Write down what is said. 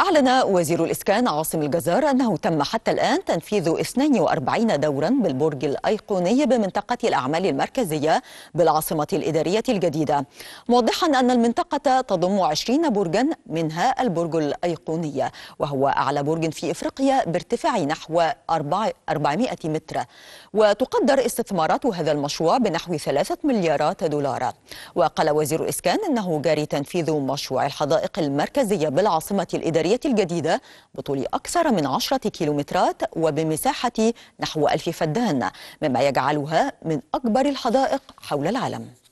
أعلن وزير الإسكان عاصم الجزار أنه تم حتى الآن تنفيذ 42 دورا بالبرج الأيقوني بمنطقة الأعمال المركزية بالعاصمة الإدارية الجديدة موضحا أن المنطقة تضم 20 برجا منها البرج الأيقوني وهو أعلى برج في إفريقيا بارتفاع نحو 400 متر وتقدر استثمارات هذا المشروع بنحو 3 مليارات دولار وقال وزير الإسكان أنه جاري تنفيذ مشروع الحدائق المركزية بالعاصمة الإدارية الإدارية الجديدة بطول أكثر من عشرة كيلومترات وبمساحة نحو ألف فدان مما يجعلها من أكبر الحدائق حول العالم